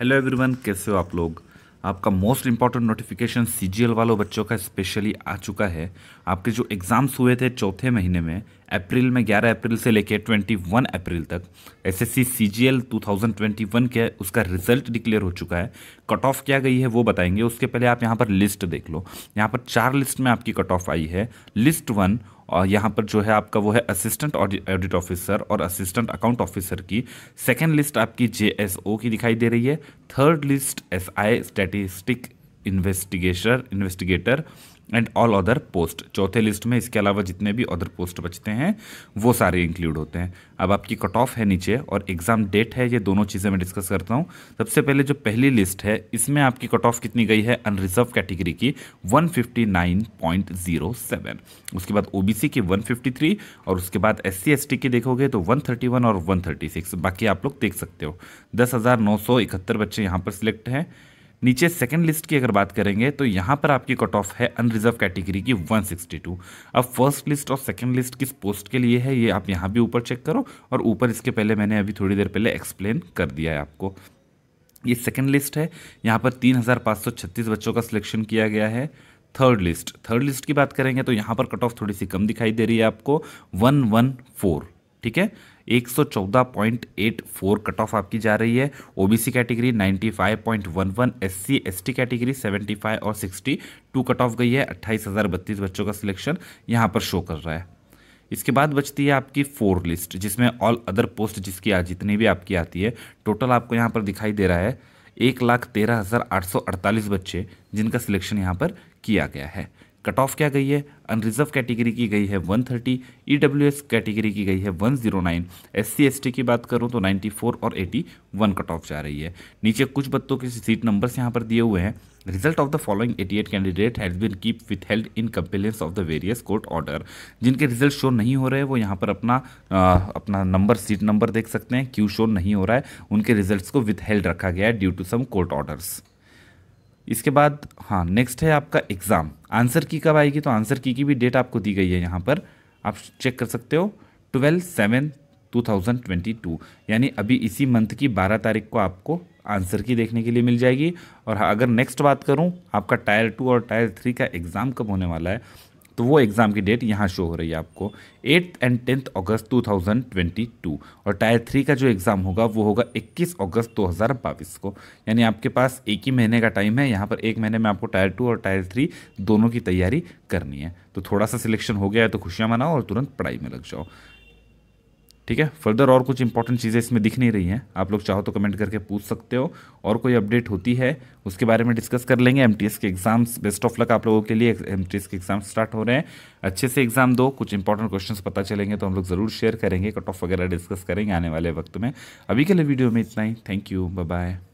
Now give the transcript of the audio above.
hello everyone कैसे हो आप लोग आपका मोस्ट इंपॉर्टेंट नोटिफिकेशन सी वालों बच्चों का स्पेशली आ चुका है आपके जो एग्ज़ाम्स हुए थे चौथे महीने में अप्रैल में 11 अप्रैल से लेकर 21 अप्रैल तक S S C C G L two thousand twenty one के उसका रिजल्ट डिक्लेयर हो चुका है कट ऑफ क्या गई है वो बताएंगे उसके पहले आप यहाँ पर लिस्ट देख लो यहाँ पर चार लिस्ट में आपकी कट ऑफ आई है लिस्ट वन और यहाँ पर जो है आपका वो है असिस्टेंट ऑडिट ऑफिसर और असिस्टेंट अकाउंट ऑफिसर की सेकेंड लिस्ट आपकी जे की दिखाई दे रही है third list S I statistic investigation investigator and all other post चौथे लिस्ट में इसके अलावा जितने भी अदर पोस्ट बचते हैं वो सारे इंक्लूड होते हैं अब आपकी कट ऑफ है नीचे और एग्ज़ाम डेट है ये दोनों चीज़ें मैं डिस्कस करता हूँ सबसे पहले जो पहली लिस्ट है इसमें आपकी कट ऑफ कितनी गई है अनरिजर्व कैटेगरी की 159.07 उसके बाद ओबीसी की 153 और उसके बाद एस सी की देखोगे तो 131 और 136 बाकी आप लोग देख सकते हो दस बच्चे यहाँ पर सिलेक्ट हैं नीचे सेकेंड लिस्ट की अगर बात करेंगे तो यहाँ पर आपकी कट ऑफ है अनरिजर्व कैटेगरी की 162 अब फर्स्ट लिस्ट और सेकेंड लिस्ट किस पोस्ट के लिए है ये आप यहाँ भी ऊपर चेक करो और ऊपर इसके पहले मैंने अभी थोड़ी देर पहले एक्सप्लेन कर दिया है आपको ये सेकेंड लिस्ट है यहाँ पर तीन बच्चों का सिलेक्शन किया गया है थर्ड लिस्ट थर्ड लिस्ट की बात करेंगे तो यहाँ पर कट ऑफ थोड़ी सी कम दिखाई दे रही है आपको वन वन फोर ठीक है 114.84 कट ऑफ आपकी जा रही है OBC category 95.11 SC ST category 75 और 62 कट ऑफ गई है अट्ठाईस बच्चों का सिलेक्शन यहाँ पर शो कर रहा है इसके बाद बचती है आपकी फोर लिस्ट जिसमें ऑल अदर पोस्ट जिसकी आज जितनी भी आपकी आती है टोटल आपको यहाँ पर दिखाई दे रहा है एक लाख तेरह हज़ार आठ सौ अड़तालीस बच्चे जिनका सिलेक्शन यहाँ पर किया गया है कट ऑफ क्या गई है अनरिजर्व कैटेगरी की गई है 130 ईडब्ल्यूएस कैटेगरी की गई है 109 एससी एसटी की बात करूँ तो 94 और 81 कट ऑफ जा रही है नीचे कुछ बत्तों के सीट नंबर्स यहाँ पर दिए हुए हैं result of the following 88 candidate has been keep withheld in compliance of the various court order जिनके रिजल्ट शो नहीं हो रहे वो यहाँ पर अपना आ, अपना नंबर सीट नंबर देख सकते हैं क्यू शो नहीं हो रहा है उनके रिजल्ट को विथ हेल्ड रखा गया है due to some court orders इसके बाद हाँ नेक्स्ट है आपका एग्ज़ाम आंसर की कब आएगी तो आंसर की की भी डेट आपको दी गई है यहाँ पर आप चेक कर सकते हो ट्वेल्व सेवन टू यानी अभी इसी मंथ की 12 तारीख को आपको आंसर की देखने के लिए मिल जाएगी और हाँ, अगर नेक्स्ट बात करूँ आपका टायर टू और टायर थ्री का एग्ज़ाम कब होने वाला है तो वो एग्ज़ाम की डेट यहाँ शो हो रही है आपको एट्थ एंड टेंथ अगस्त 2022 और टायर थ्री का जो एग्ज़ाम होगा वो होगा 21 अगस्त 2022 को यानी आपके पास एक ही महीने का टाइम है यहाँ पर एक महीने में आपको टायर टू और टायर थ्री दोनों की तैयारी करनी है तो थोड़ा सा सिलेक्शन हो गया है तो खुशियाँ मनाओ और तुरंत पढ़ाई में लग जाओ ठीक है फर्दर और कुछ इंपॉर्टेंट चीज़ें इसमें दिख नहीं रही हैं आप लोग चाहो तो कमेंट करके पूछ सकते हो और कोई अपडेट होती है उसके बारे में डिस्कस कर लेंगे एम के एग्जाम्स बेस्ट ऑफ लक आप लोगों के लिए एम के एग्जाम स्टार्ट हो रहे हैं अच्छे से एग्जाम दो कुछ इंपॉर्टेंट क्वेश्चन पता चलेंगे तो हम लोग ज़रूर शेयर करेंगे कट ऑफ वगैरह डिस्कस करेंगे आने वाले वक्त में अभी के लिए वीडियो में इतना ही थैंक यू बाय